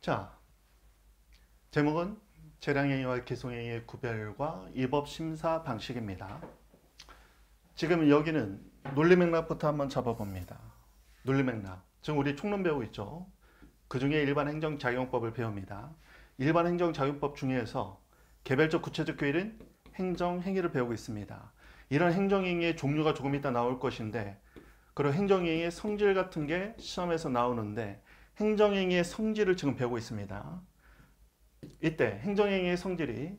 자, 제목은 재량행위와 기소행위의 구별과 입법심사 방식입니다. 지금 여기는 논리 맥락부터 한번 잡아봅니다. 논리 맥락. 지금 우리 총론 배우고 있죠. 그 중에 일반 행정작용법을 배웁니다. 일반 행정작용법 중에서 개별적 구체적 교율은 행정 행위를 배우고 있습니다. 이런 행정행위의 종류가 조금 이따 나올 것인데 그런 행정행위의 성질 같은 게 시험에서 나오는데 행정행위의 성질을 지금 배우고 있습니다. 이때 행정행위의 성질이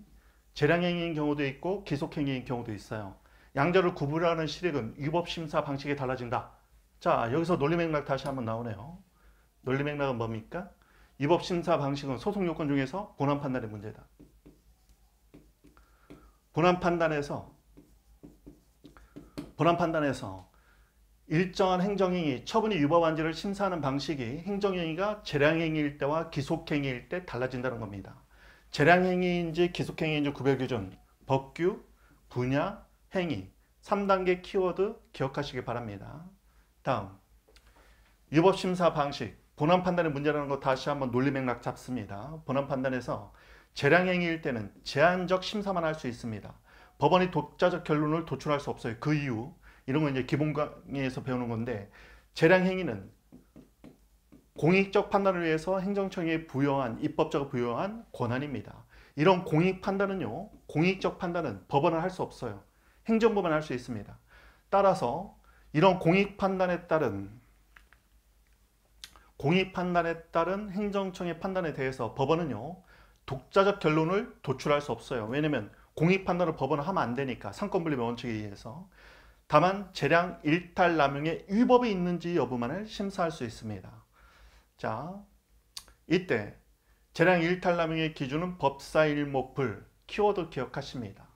재량행위인 경우도 있고 계속행위인 경우도 있어요. 양자를 구분하는 실익은 위법심사 방식이 달라진다. 자 여기서 논리 맥락 다시 한번 나오네요. 논리 맥락은 뭡니까? 위법심사 방식은 소송 요건 중에서 고난 판단의 문제다. 고난 판단에서 보안 판단에서 일정한 행정행위, 처분이 유법한지를 심사하는 방식이 행정행위가 재량행위일 때와 기속행위일 때 달라진다는 겁니다. 재량행위인지 기속행위인지 구별기준, 법규, 분야, 행위, 3단계 키워드 기억하시기 바랍니다. 다음, 유법심사 방식, 본안 판단의 문제라는 거 다시 한번 논리 맥락 잡습니다. 본안 판단에서 재량행위일 때는 제한적 심사만 할 수 있습니다. 법원이 독자적 결론을 도출할 수 없어요. 그 이유 이런 건 이제 기본 강의에서 배우는 건데 재량 행위는 공익적 판단을 위해서 행정청에 부여한 입법자가 부여한 권한입니다. 이런 공익 판단은요. 공익적 판단은 법원은 할 수 없어요. 행정부만 할 수 있습니다. 따라서 이런 공익 판단에 따른 공익 판단에 따른 행정청의 판단에 대해서 법원은요. 독자적 결론을 도출할 수 없어요. 왜냐면 공익 판단을 법원은 하면 안 되니까 상권분립 원칙에 의해서 다만 재량 일탈 남용의 위법이 있는지 여부만을 심사할 수 있습니다. 자, 이때 재량 일탈 남용의 기준은 법사일목불 키워드 기억하십니다.